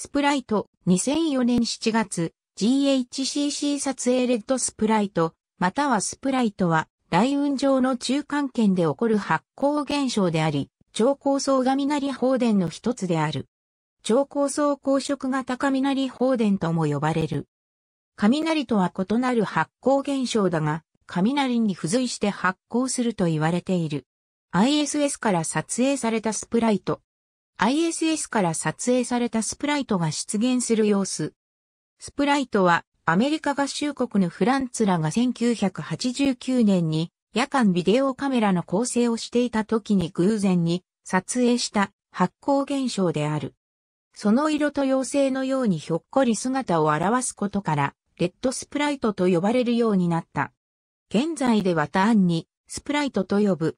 スプライト、2004年7月、GHCC 撮影レッドスプライト、またはスプライトは、雷雲上の中間圏で起こる発光現象であり、超高層雷放電の一つである。超高層光色型雷放電とも呼ばれる。雷とは異なる発光現象だが、雷に付随して発光すると言われている。ISS から撮影されたスプライト、ISS から撮影されたスプライトが出現する様子。スプライトはアメリカ合衆国のフランツらが1989年に夜間ビデオカメラの構成をしていた時に偶然に撮影した発光現象である。その色と妖精のようにひょっこり姿を表すことから、レッドスプライトと呼ばれるようになった。現在ではターンにスプライトと呼ぶ。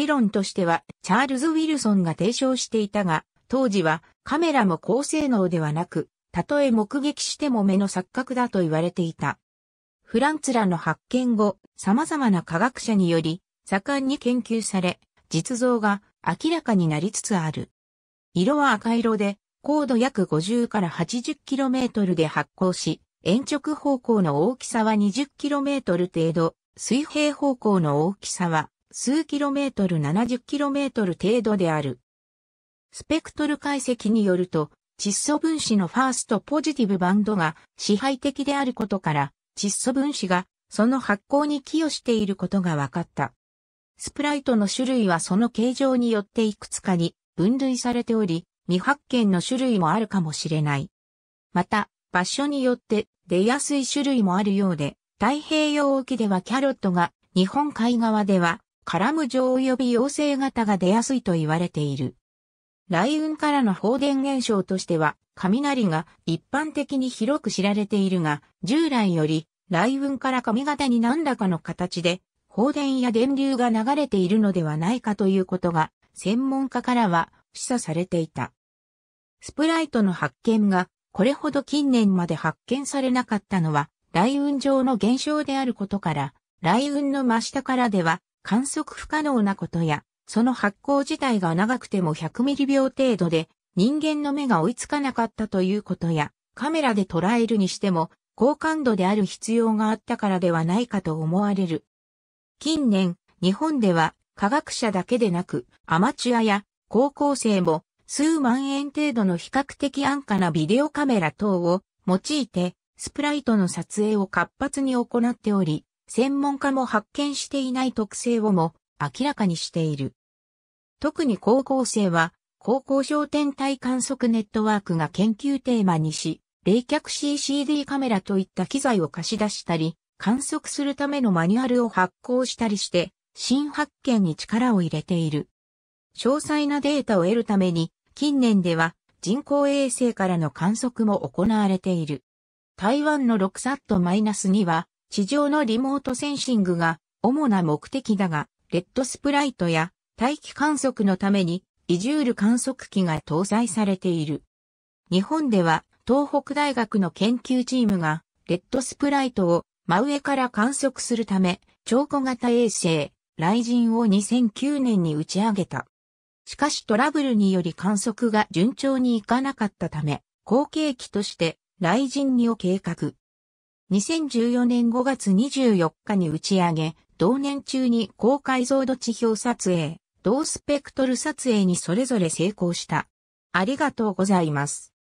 理論としてはチャールズ・ウィルソンが提唱していたが、当時はカメラも高性能ではなく、たとえ目撃しても目の錯覚だと言われていた。フランツらの発見後、様々な科学者により、盛んに研究され、実像が明らかになりつつある。色は赤色で、高度約50から 80km で発光し、延直方向の大きさは 20km 程度、水平方向の大きさは数キロメートル70キロメートル程度である。スペクトル解析によると、窒素分子のファーストポジティブバンドが支配的であることから、窒素分子がその発光に寄与していることが分かった。スプライトの種類はその形状によっていくつかに分類されており、未発見の種類もあるかもしれない。また、場所によって出やすい種類もあるようで、太平洋沖ではキャロットが、日本海側ではカラム状及び陽性型が出やすいと言われている。雷雲からの放電現象としては、雷が一般的に広く知られているが、従来より雷雲から髪型に何らかの形で放電や電流が流れているのではないかということが、専門家からは示唆されていた。スプライトの発見がこれほど近年まで発見されなかったのは、雷雲上の現象であることから、雷雲の真下からでは観測不可能なことや、その発光自体が長くても100ミリ秒程度で人間の目が追いつかなかったということや、カメラで捉えるにしても高感度である必要があったからではないかと思われる。近年、日本では科学者だけでなくアマチュアや高校生も数万円程度の比較的安価なビデオカメラ等を用いてスプライトの撮影を活発に行っており、専門家も発見していない特性をも明らかにしている。特に高校生は、高校商店体観測ネットワークが研究テーマにし、冷却 CCD カメラといった機材を貸し出したり、観測するためのマニュアルを発行したりして、新発見に力を入れている。詳細なデータを得るために、近年では人工衛星からの観測も行われている。台湾の6イナス2は地上のリモートセンシングが主な目的だが、レッドスプライトや大気観測のためにイジュール観測機が搭載されている。日本では東北大学の研究チームがレッドスプライトを真上から観測するため、超小型衛星、雷神を2009年に打ち上げた。しかしトラブルにより観測が順調にいかなかったため、後継機として雷神2を計画。2014年5月24日に打ち上げ、同年中に高解像度地表撮影、同スペクトル撮影にそれぞれ成功した。ありがとうございます。